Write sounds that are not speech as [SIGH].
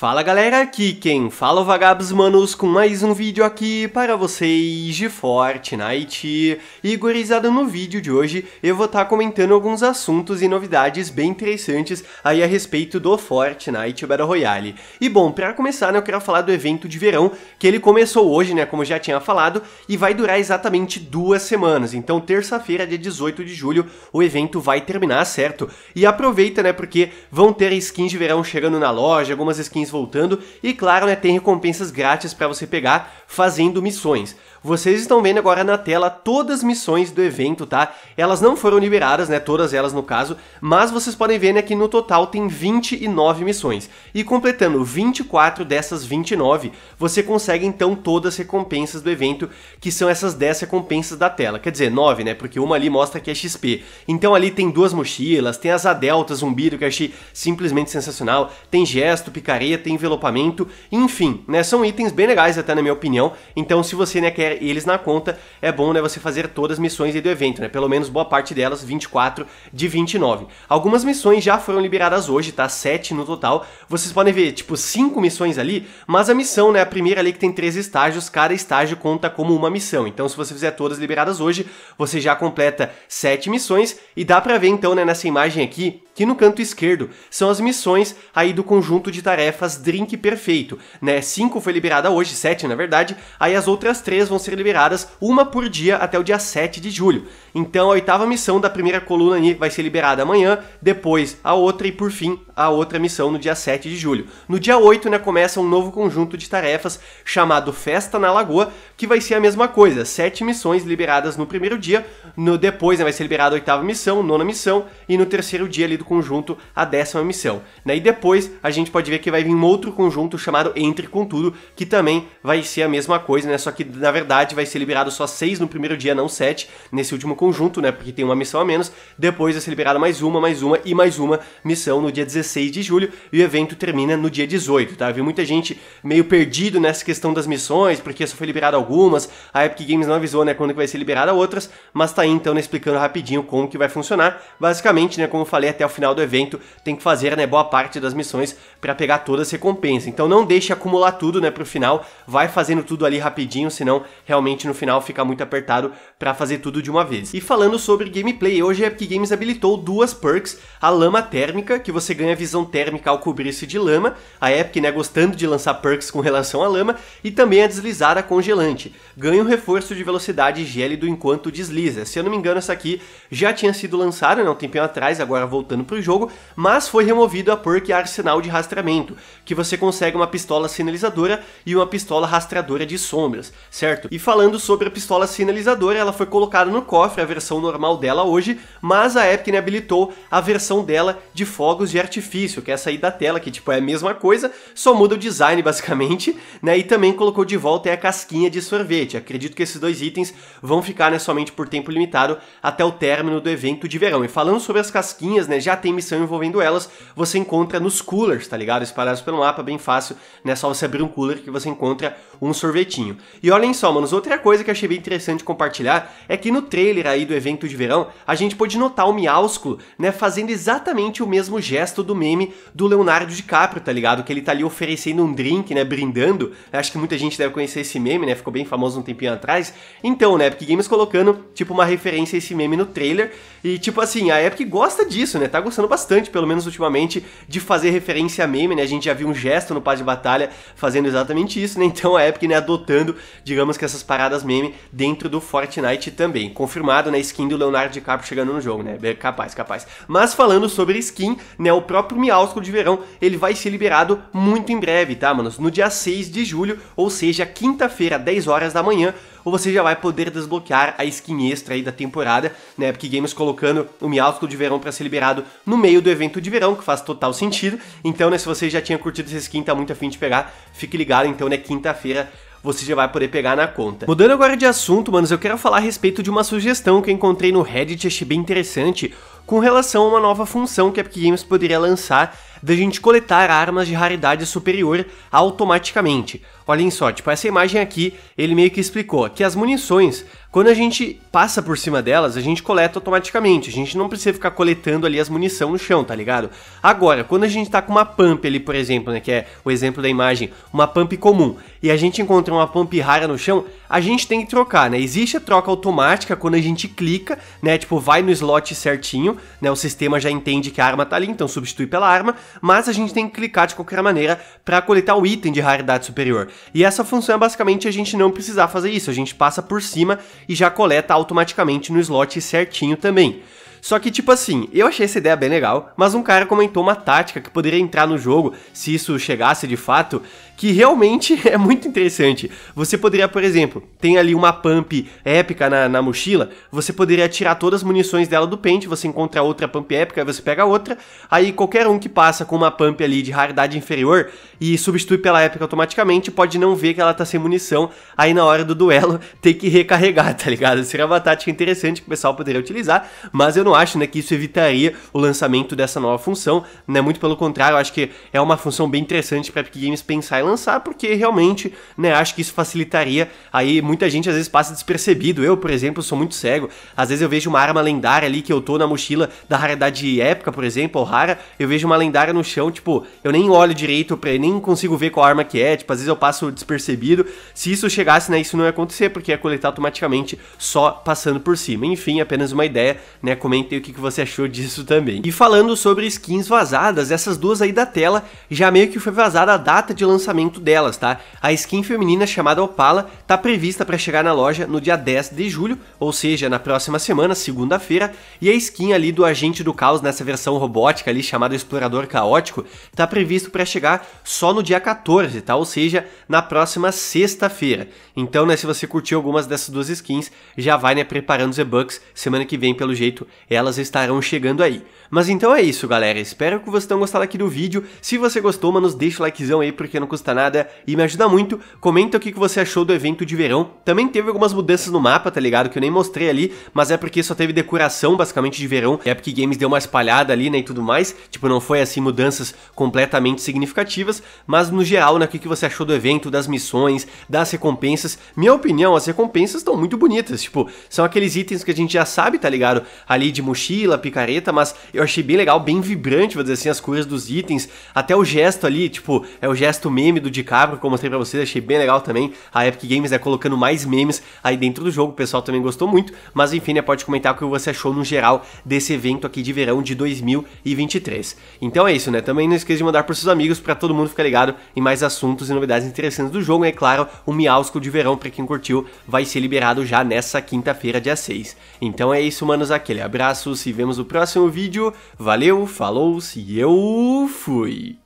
Fala galera, aqui quem fala é o Vagabos Manos com mais um vídeo aqui para vocês de Fortnite. E gurizada, no vídeo de hoje eu vou estar tá comentando alguns assuntos e novidades bem interessantes aí a respeito do Fortnite Battle Royale. E bom, para começar né, eu quero falar do evento de verão, que ele começou hoje, né, como já tinha falado, e vai durar exatamente duas semanas. Então terça-feira, dia 18 de julho, o evento vai terminar, certo? E aproveita, né, porque vão ter skins de verão chegando na loja, algumas skins voltando e claro, né, tem recompensas grátis para você pegar fazendo missões. Vocês estão vendo agora na tela todas as missões do evento, tá? Elas não foram liberadas, né, todas elas no caso, mas vocês podem ver né, que no total tem 29 missões. E completando 24 dessas 29, você consegue então todas as recompensas do evento, que são essas 10 recompensas da tela. Quer dizer, 9, né, porque uma ali mostra que é XP. Então ali tem duas mochilas, tem as Adeltas zumbido, que eu achei simplesmente sensacional, tem gesto, picareta, envelopamento, enfim, né, são itens bem legais até na minha opinião. Então se você né, quer eles na conta, é bom né, você fazer todas as missões do evento, né? Pelo menos boa parte delas, 24 de 29. Algumas missões já foram liberadas hoje, tá? 7 no total. Vocês podem ver, tipo, 5 missões ali, mas a missão, né, a primeira ali que tem 3 estágios, cada estágio conta como uma missão. Então, se você fizer todas liberadas hoje, você já completa 7 missões e dá pra ver então, né, nessa imagem aqui, que no canto esquerdo são as missões aí do conjunto de tarefas Drink Perfeito, né? Cinco foi liberada hoje, sete na verdade, aí as outras três vão ser liberadas uma por dia até o dia 7 de julho. Então a oitava missão da primeira coluna ali vai ser liberada amanhã, depois a outra e por fim a outra missão no dia 7 de julho. No dia 8, né, começa um novo conjunto de tarefas chamado Festa na Lagoa, que vai ser a mesma coisa, sete missões liberadas no primeiro dia, no depois né, vai ser liberada a oitava missão, nona missão e no terceiro dia ali do conjunto a décima missão. Né? E depois a gente pode ver que vai vir um outro conjunto chamado Entre com Tudo, que também vai ser a mesma coisa, né? Só que na verdade vai ser liberado só seis no primeiro dia, não sete, nesse último conjunto, né? Porque tem uma missão a menos. Depois vai ser liberada mais uma, mais uma e mais uma missão no dia 16 de julho. E o evento termina no dia 18, tá? Viu muita gente meio perdido nessa questão das missões, porque só foi liberada algumas, a Epic Games não avisou, né? Quando que vai ser liberada outras, mas tá aí então né, explicando rapidinho como que vai funcionar. Basicamente, né? Como eu falei, até o final final do evento tem que fazer né, boa parte das missões para pegar todas as recompensas. Então não deixe acumular tudo né, para o final, vai fazendo tudo ali rapidinho, senão realmente no final fica muito apertado para fazer tudo de uma vez. E falando sobre gameplay, hoje a Epic Games habilitou duas perks, a lama térmica, que você ganha visão térmica ao cobrir-se de lama, a Epic né, gostando de lançar perks com relação à lama, e também a deslizada congelante, ganha um reforço de velocidade gélido enquanto desliza. Se eu não me engano, essa aqui já tinha sido lançada né, um tempinho atrás, agora voltando dano para o jogo, mas foi removido a perk Arsenal de Rastramento, que você consegue uma pistola sinalizadora e uma pistola rastradora de sombras, certo? E falando sobre a pistola sinalizadora, ela foi colocada no cofre, a versão normal dela hoje, mas a Epic né, habilitou a versão dela de fogos de artifício, que é essa aí da tela, que tipo é a mesma coisa, só muda o design [LAUGHS] basicamente, né? E também colocou de volta a casquinha de sorvete. Acredito que esses dois itens vão ficar né, somente por tempo limitado até o término do evento de verão. E falando sobre as casquinhas, né, já já tem missão envolvendo elas, você encontra nos coolers, tá ligado? Espalhados pelo mapa, bem fácil, né? Só você abrir um cooler que você encontra um sorvetinho. E olhem só, manos, outra coisa que eu achei bem interessante compartilhar é que no trailer aí do evento de verão, a gente pôde notar o Miaúsculo, né, fazendo exatamente o mesmo gesto do meme do Leonardo DiCaprio, tá ligado? Que ele tá ali oferecendo um drink, né, brindando. Acho que muita gente deve conhecer esse meme, né? Ficou bem famoso um tempinho atrás. Então, né, Epic Games colocando tipo uma referência a esse meme no trailer e tipo assim, a Epic gosta disso, né? Tá Tá gostando bastante, pelo menos ultimamente, de fazer referência a meme, né? A gente já viu um gesto no Paz de Batalha fazendo exatamente isso, né? [LAUGHS] Então a Epic, né, adotando, digamos que essas paradas meme dentro do Fortnite também. Confirmado, né, skin do Leonardo DiCaprio chegando no jogo, né? É, capaz, capaz. Mas falando sobre skin, né, o próprio Miausco de Verão, ele vai ser liberado muito em breve, tá, manos? No dia 6 de julho, ou seja, quinta-feira, 10 horas da manhã, ou você já vai poder desbloquear a skin extra aí da temporada, né? Epic Games colocando o Miauto de verão para ser liberado no meio do evento de verão, que faz total sentido. Então, né, se você já tinha curtido essa skin, tá muito afim de pegar, fique ligado, então, né, quinta-feira você já vai poder pegar na conta. Mudando agora de assunto, manos, eu quero falar a respeito de uma sugestão que eu encontrei no Reddit, achei bem interessante, com relação a uma nova função que a Epic Games poderia lançar da gente coletar armas de raridade superior automaticamente. Olhem só, tipo, essa imagem aqui, ele meio que explicou que as munições quando a gente passa por cima delas, a gente coleta automaticamente. A gente não precisa ficar coletando ali as munição no chão, tá ligado? Agora, quando a gente tá com uma pump ali, por exemplo, né, que é o exemplo da imagem, uma pump comum, e a gente encontra uma pump rara no chão, a gente tem que trocar, né? Existe a troca automática quando a gente clica, né, tipo, vai no slot certinho, né, o sistema já entende que a arma tá ali, então substitui pela arma, mas a gente tem que clicar de qualquer maneira para coletar o item de raridade superior. E essa função é basicamente a gente não precisar fazer isso, a gente passa por cima e já coleta automaticamente no slot certinho também. Só que, tipo assim, eu achei essa ideia bem legal, mas um cara comentou uma tática que poderia entrar no jogo se isso chegasse de fato, que realmente [LAUGHS] é muito interessante. Você poderia, por exemplo, tem ali uma pump épica na, na mochila, você poderia tirar todas as munições dela do pente, você encontra outra pump épica, você pega outra, aí qualquer um que passa com uma pump ali de raridade inferior e substitui pela épica automaticamente, pode não ver que ela tá sem munição, aí na hora do duelo [LAUGHS] tem que recarregar, [LAUGHS] tá ligado? Seria uma tática interessante que o pessoal poderia utilizar, mas eu não não acho né, que isso evitaria o lançamento dessa nova função, né? Muito pelo contrário, acho que é uma função bem interessante para Epic Games pensar e lançar, porque realmente, né, acho que isso facilitaria. Aí muita gente às vezes passa despercebido. Eu, por exemplo, sou muito cego. Às vezes eu vejo uma arma lendária ali que eu tô na mochila da raridade épica, por exemplo, ou rara, eu vejo uma lendária no chão, tipo, eu nem olho direito para nem consigo ver qual arma que é, tipo, às vezes eu passo despercebido. Se isso chegasse, né, isso não ia acontecer, porque ia coletar automaticamente só passando por cima. Enfim, apenas uma ideia, né, comenta tem o que você achou disso também. E falando sobre skins vazadas, essas duas aí da tela, já meio que foi vazada a data de lançamento delas, tá? A skin feminina chamada Opala tá prevista para chegar na loja no dia 10 de julho, ou seja, na próxima semana, segunda-feira, e a skin ali do Agente do Caos nessa versão robótica ali chamada Explorador Caótico, tá previsto para chegar só no dia 14, tá? Ou seja, na próxima sexta-feira. Então, né, se você curtiu algumas dessas duas skins, já vai né preparando os e-bucks, semana que vem pelo jeito elas estarão chegando aí. Mas então é isso, galera. Espero que vocês tenham gostado aqui do vídeo. Se você gostou, mano, deixa o likezão aí porque não custa nada e me ajuda muito. Comenta o que você achou do evento de verão. Também teve algumas mudanças no mapa, tá ligado? Que eu nem mostrei ali, mas é porque só teve decoração basicamente de verão. É Epic Games deu uma espalhada ali, né, e tudo mais. Tipo, não foi assim mudanças completamente significativas, mas no geral, né, o que você achou do evento, das missões, das recompensas. Minha opinião, as recompensas estão muito bonitas, tipo, são aqueles itens que a gente já sabe, tá ligado? Ali de de mochila, picareta, mas eu achei bem legal, bem vibrante, vou dizer assim, as cores dos itens. Até o gesto ali, tipo, é o gesto meme do DiCaprio que eu mostrei pra vocês, achei bem legal também. A Epic Games é né, colocando mais memes aí dentro do jogo, o pessoal também gostou muito. Mas enfim, né, pode comentar o que você achou no geral desse evento aqui de verão de 2023. Então é isso, né? Também não esqueça de mandar pros seus amigos para todo mundo ficar ligado em mais assuntos e novidades interessantes do jogo. E, é claro, o Miausco de verão, pra quem curtiu, vai ser liberado já nessa quinta-feira, dia 6. Então é isso, manos. Aquele abraço abraços e vemos no próximo vídeo. Valeu, falou e eu fui!